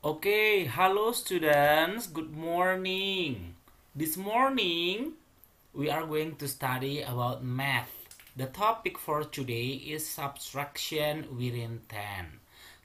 Okay, halo students. Good morning. This morning, we are going to study about math. The topic for today is subtraction within 10.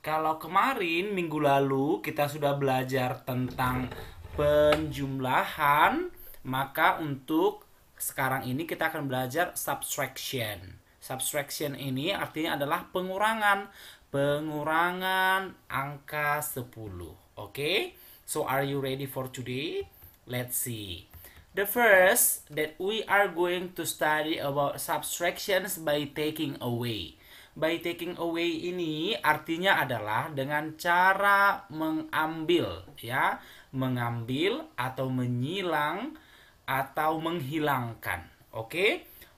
Kalau kemarin minggu lalu kita sudah belajar tentang penjumlahan, maka untuk sekarang ini kita akan belajar subtraction. Subtraction ini artinya adalah pengurangan pengurangan angka 10. Oke? Okay? So are you ready for today? Let's see. The first that we are going to study about subtractions by taking away. By taking away ini artinya adalah dengan cara mengambil ya, mengambil atau menyilang atau menghilangkan. Oke? Okay?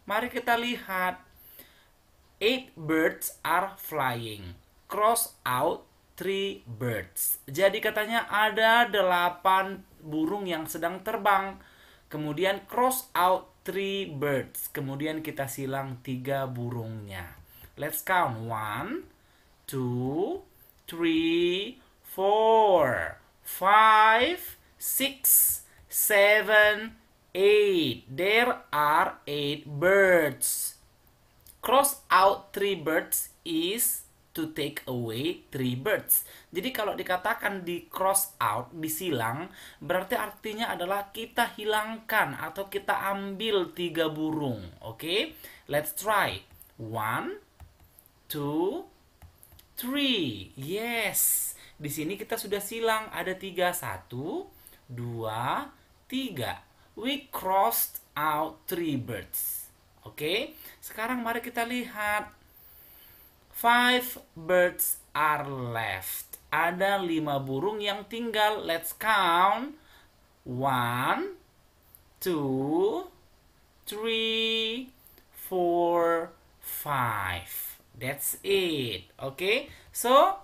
Mari kita lihat. Eight birds are flying cross out three birds. Jadi katanya ada delapan burung yang sedang terbang. Kemudian cross out three birds. Kemudian kita silang tiga burungnya. Let's count. One, two, three, four, five, six, seven, eight. There are eight birds. Cross out three birds is to take away three birds. Jadi kalau dikatakan di cross out, disilang, berarti artinya adalah kita hilangkan atau kita ambil tiga burung. Oke, okay? let's try. One, two, three. Yes, di sini kita sudah silang ada tiga. Satu, dua, tiga. We crossed out three birds. Oke, okay? sekarang mari kita lihat Five birds are left. Ada lima burung yang tinggal. Let's count. One, two, three, four, five. That's it. Okay. So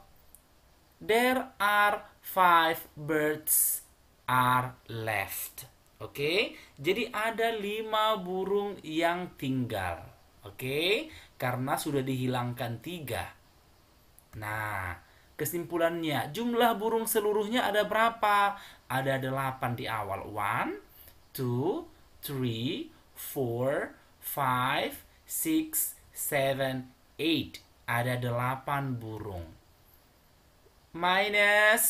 there are five birds are left. Oke, okay? jadi ada lima burung yang tinggal. Oke, karena sudah dihilangkan tiga. Nah, kesimpulannya jumlah burung seluruhnya ada berapa? Ada delapan di awal. One, two, three, four, five, six, seven, eight. Ada delapan burung. Minus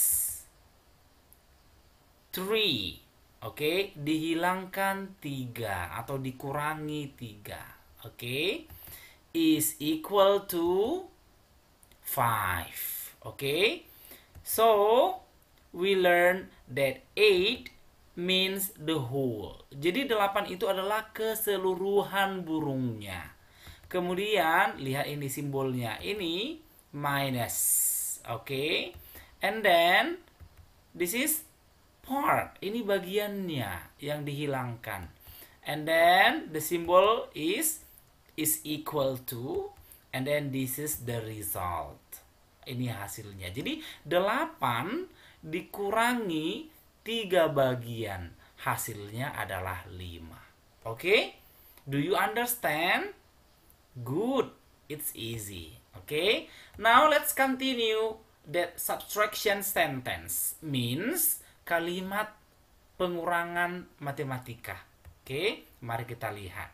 three. Oke, okay? dihilangkan tiga atau dikurangi tiga okay is equal to 5 okay so we learn that 8 means the whole jadi 8 itu adalah keseluruhan burungnya kemudian lihat ini simbolnya ini minus okay and then this is part ini bagiannya yang dihilangkan and then the symbol is is equal to and then this is the result ini hasilnya jadi 8 dikurangi tiga bagian hasilnya adalah 5 oke okay? do you understand good it's easy oke okay? now let's continue that subtraction sentence means kalimat pengurangan matematika oke okay? mari kita lihat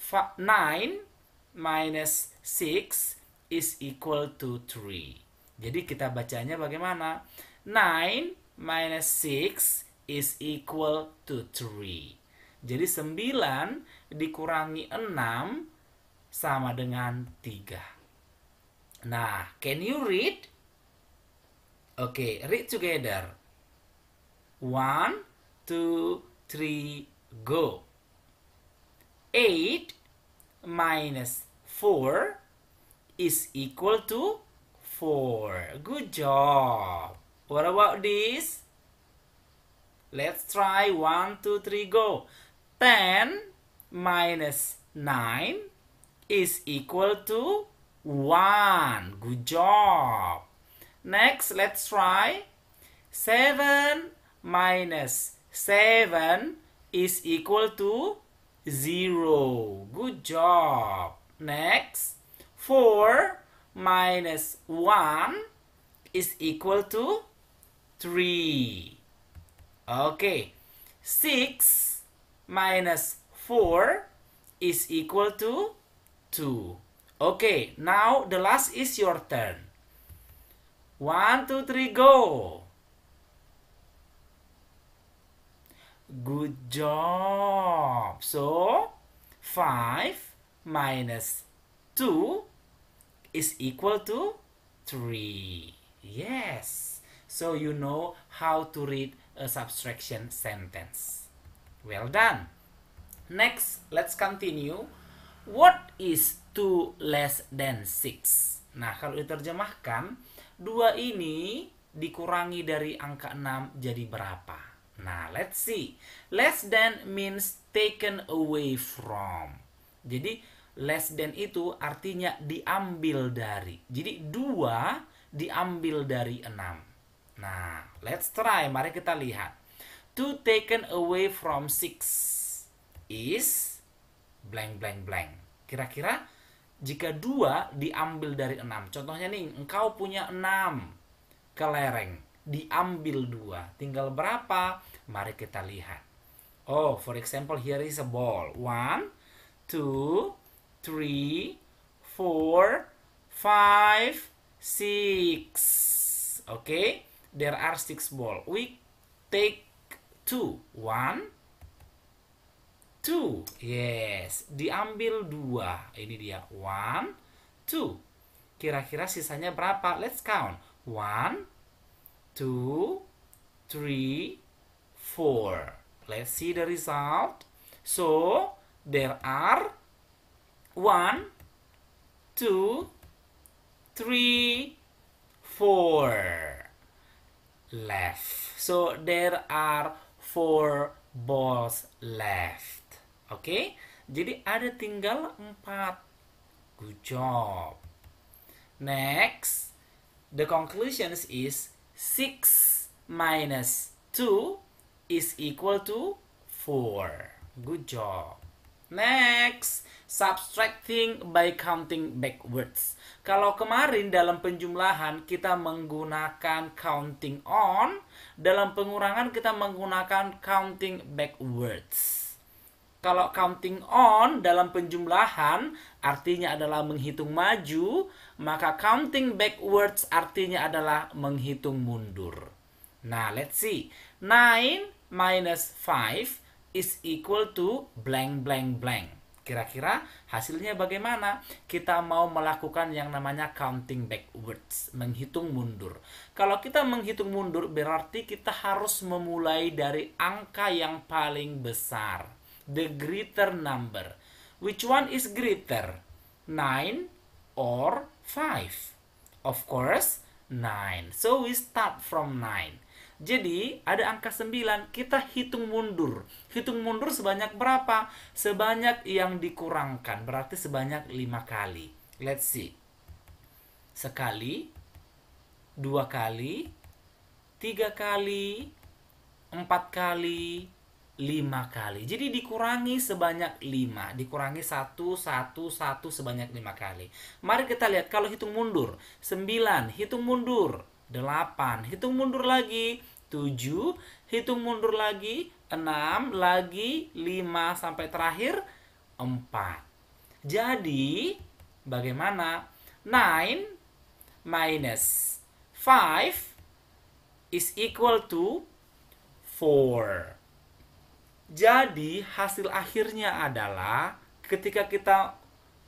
9 minus 6 is equal to 3. Jadi kita bacanya bagaimana? 9 minus 6 is equal to 3. Jadi 9 dikurangi 6 sama dengan 3. Nah, can you read? Oke, okay, read together. 1, 2, 3, go. 8 minus 4 is equal to 4. Good job. What about this? Let's try 1, 2, 3, go. 10 minus 9 is equal to 1. Good job. Next, let's try 7 minus 7 is equal to 0. Good job. Next, 4 minus 1 is equal to 3. Okay, 6 minus 4 is equal to 2. Okay, now the last is your turn. 1, 2, 3, go. Good job. So 5 minus 2 is equal to 3. Yes. So you know how to read a subtraction sentence. Well done. Next, let's continue. What is 2 less than 6? Nah, kalau diterjemahkan, 2 ini dikurangi dari angka 6 jadi berapa? Nah, let's see. Less than means taken away from. Jadi, less than itu artinya diambil dari. Jadi, dua diambil dari enam. Nah, let's try. Mari kita lihat. to taken away from six is blank blank blank. Kira-kira jika dua diambil dari enam. Contohnya nih, engkau punya enam kelereng. Diambil dua. Tinggal berapa? Mari kita lihat. Oh, for example, here is a ball. One, two, three, four, five, six. Okay, there are six ball. We take two. One, two. Yes, diambil dua. Ini dia. One, two. Kira-kira sisanya berapa? Let's count. One, two, three, Four. Let's see the result. So, there are one, two, three, four left. So, there are four balls left. okay? jadi ada tinggal empat. Good job. Next, the conclusion is six minus two is equal to 4. Good job. Next, subtracting by counting backwards. Kalau kemarin dalam penjumlahan kita menggunakan counting on, dalam pengurangan kita menggunakan counting backwards. Kalau counting on dalam penjumlahan artinya adalah menghitung maju, maka counting backwards artinya adalah menghitung mundur. Nah, let's see. 9 minus 5 is equal to blank blank blank. Kira-kira hasilnya bagaimana? Kita mau melakukan yang namanya counting backwards, menghitung mundur. Kalau kita menghitung mundur berarti kita harus memulai dari angka yang paling besar, the greater number. Which one is greater? 9 or 5? Of course, 9. So we start from 9. Jadi ada angka 9, kita hitung mundur. Hitung mundur sebanyak berapa? Sebanyak yang dikurangkan, berarti sebanyak 5 kali. Let's see. Sekali, dua kali, tiga kali, empat kali, lima kali. Jadi dikurangi sebanyak lima. Dikurangi satu, satu, satu sebanyak lima kali. Mari kita lihat kalau hitung mundur. Sembilan, hitung mundur. Delapan, hitung mundur lagi. 7, hitung mundur lagi 6, lagi 5 sampai terakhir 4. Jadi bagaimana? 9 minus 5 is equal to 4. Jadi hasil akhirnya adalah ketika kita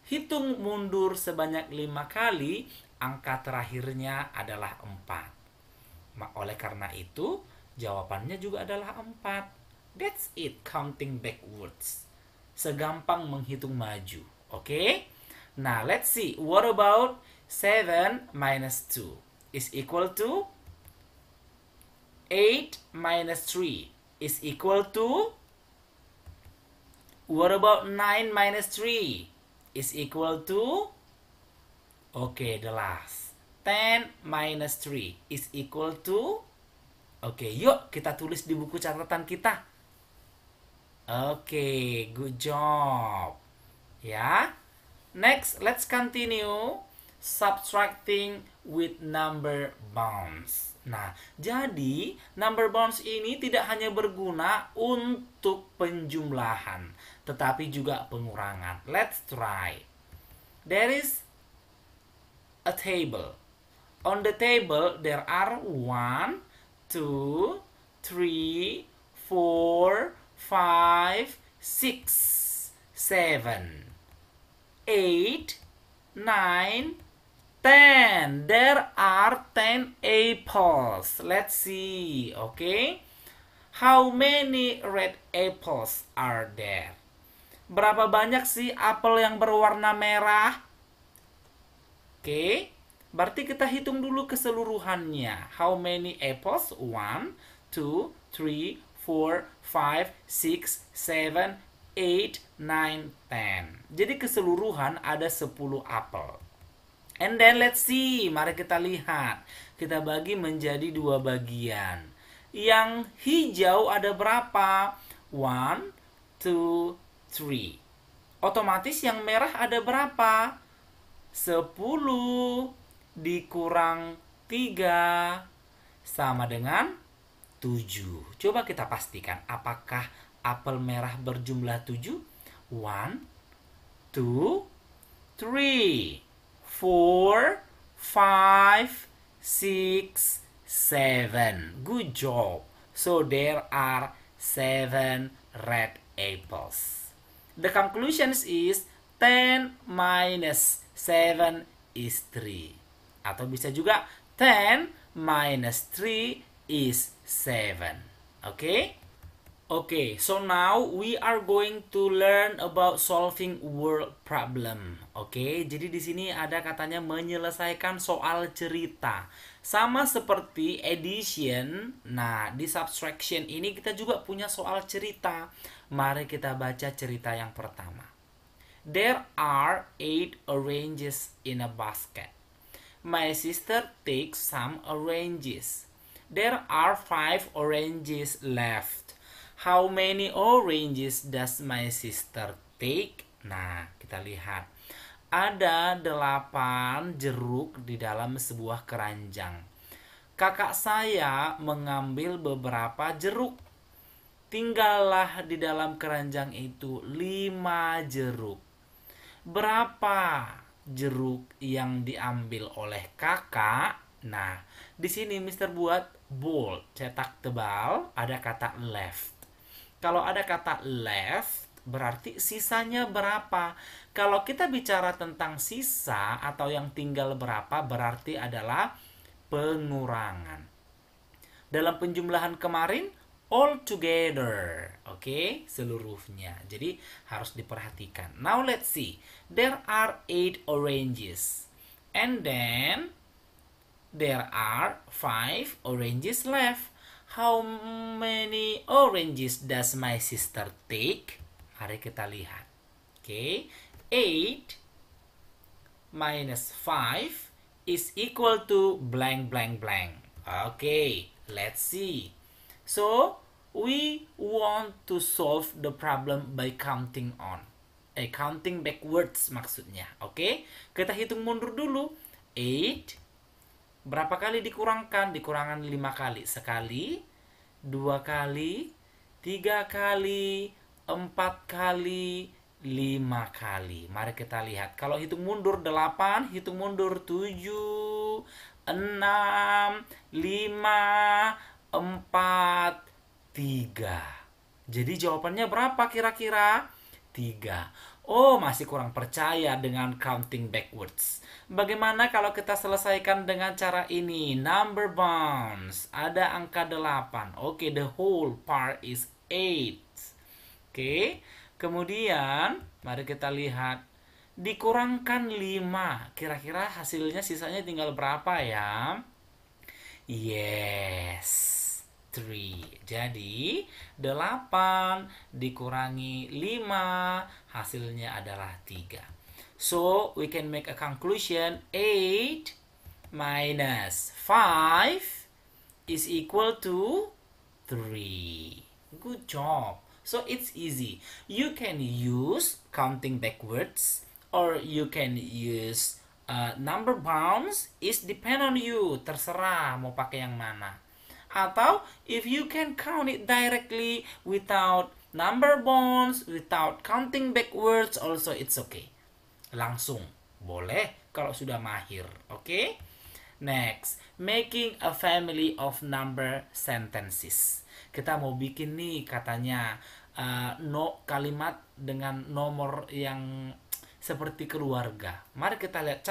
hitung mundur sebanyak 5 kali, angka terakhirnya adalah 4. Oleh karena itu, jawabannya juga adalah 4. That's it, counting backwards. Segampang menghitung maju, oke? Okay? Nah, let's see, what about 7 minus 2 is equal to 8 minus 3 is equal to What about 9 minus 3 is equal to Okay, the last 10 minus 3 is equal to Oke, okay, yuk kita tulis di buku catatan kita. Oke, okay, good job. Ya. Next, let's continue subtracting with number bounds. Nah, jadi number bounds ini tidak hanya berguna untuk penjumlahan, tetapi juga pengurangan. Let's try. There is a table On the table there are one, two, three, four, five, six, seven, eight, nine, ten. There are ten apples. Let's see. Okay. How many red apples are there? Berapa banyak sih apel yang berwarna merah? Oke. Okay. Berarti kita hitung dulu keseluruhannya. How many apples? 1, 2, 3, 4, 5, 6, 7, 8, 9, 10. Jadi keseluruhan ada 10 apel. And then let's see, mari kita lihat. Kita bagi menjadi dua bagian. Yang hijau ada berapa? 1, 2, 3. Otomatis yang merah ada berapa? 10 dikurang 3 sama dengan 7. Coba kita pastikan apakah apel merah berjumlah 7? 1, 2, 3, 4, 5, 6, 7. Good job. So there are 7 red apples. The conclusion is 10 minus 7 is 3. Atau bisa juga 10 minus 3 is 7. Oke? Okay? Okay, so now we are going to learn about solving world problem. Oke, okay, jadi di sini ada katanya menyelesaikan soal cerita. Sama seperti addition, nah di subtraction ini kita juga punya soal cerita. Mari kita baca cerita yang pertama. There are eight oranges in a basket. My sister takes some oranges. There are five oranges left. How many oranges does my sister take? Nah, kita lihat. Ada delapan jeruk di dalam sebuah keranjang. Kakak saya mengambil beberapa jeruk. Tinggallah di dalam keranjang itu lima jeruk. Berapa jeruk yang diambil oleh kakak. Nah, di sini Mister buat bold, cetak tebal, ada kata left. Kalau ada kata left, berarti sisanya berapa? Kalau kita bicara tentang sisa atau yang tinggal berapa, berarti adalah pengurangan. Dalam penjumlahan kemarin, all together. Oke, okay? seluruhnya. Jadi harus diperhatikan. Now let's see. There are eight oranges. And then there are five oranges left. How many oranges does my sister take? Mari kita lihat. Oke, okay? 8 minus 5 is equal to blank blank blank. Oke, okay, let's see. So, we want to solve the problem by counting on. Eh, counting backwards maksudnya, oke? Okay? Kita hitung mundur dulu. 8, berapa kali dikurangkan? Dikurangkan 5 kali. Sekali, 2 kali, 3 kali, 4 kali, 5 kali. Mari kita lihat. Kalau hitung mundur 8, hitung mundur 7, 6, 5, 4, 3. Jadi jawabannya berapa kira-kira? 3. Oh, masih kurang percaya dengan counting backwards. Bagaimana kalau kita selesaikan dengan cara ini? Number bonds? Ada angka 8. Oke, okay, the whole part is 8. Oke. Okay. Kemudian, mari kita lihat. Dikurangkan 5. Kira-kira hasilnya sisanya tinggal berapa ya? Yes. 3. Jadi 8 dikurangi 5 hasilnya adalah 3. So we can make a conclusion 8 minus 5 is equal to 3. Good job. So it's easy. You can use counting backwards or you can use uh, number bounds is depend on you. Terserah mau pakai yang mana. Atau if you can count it directly without number bonds, without counting backwards, also it's okay. Langsung. Boleh kalau sudah mahir. Oke? Okay? Next, making a family of number sentences. Kita mau bikin nih katanya uh, no kalimat dengan nomor yang seperti keluarga. Mari kita lihat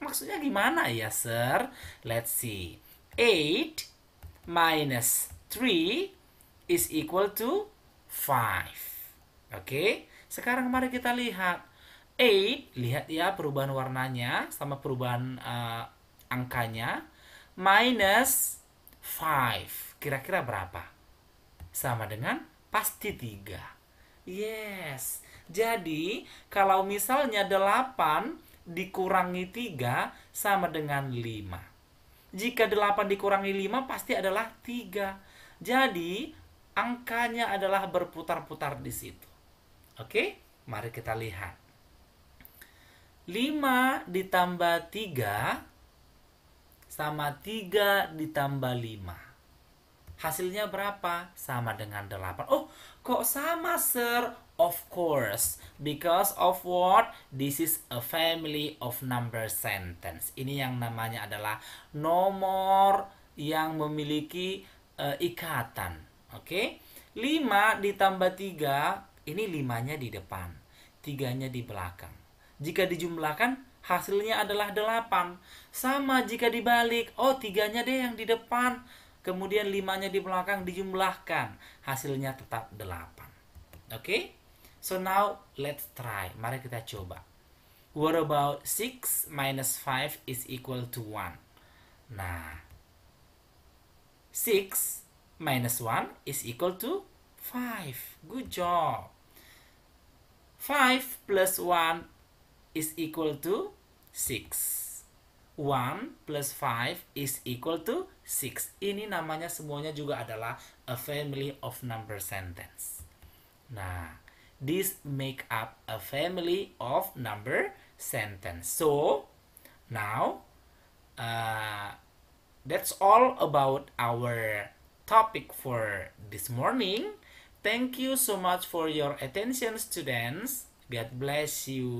maksudnya gimana ya, Sir? Let's see. 8 minus 3 is equal to 5. Oke, sekarang mari kita lihat. 8, lihat ya perubahan warnanya sama perubahan uh, angkanya. Minus 5, kira-kira berapa? Sama dengan pasti 3. Yes, jadi kalau misalnya 8 dikurangi 3 sama dengan 5. Jika 8 dikurangi 5 pasti adalah 3. Jadi angkanya adalah berputar-putar di situ. Oke, mari kita lihat. 5 ditambah 3 sama 3 ditambah 5. Hasilnya berapa? Sama dengan 8. Oh, Kok sama, sir? Of course, because of what? This is a family of number sentence. Ini yang namanya adalah nomor yang memiliki uh, ikatan. Oke, okay? 5 ditambah 3, ini limanya di depan, tiganya di belakang. Jika dijumlahkan, hasilnya adalah 8. Sama jika dibalik, oh tiganya deh yang di depan, kemudian limanya di belakang dijumlahkan hasilnya tetap 8 oke okay? so now let's try mari kita coba what about 6 minus 5 is equal to 1 nah 6 minus 1 is equal to 5 good job 5 plus 1 is equal to 6 1 plus 5 is equal to 6. Ini namanya semuanya juga adalah a family of number sentence. Nah, this make up a family of number sentence. So, now, uh, that's all about our topic for this morning. Thank you so much for your attention, students. God bless you.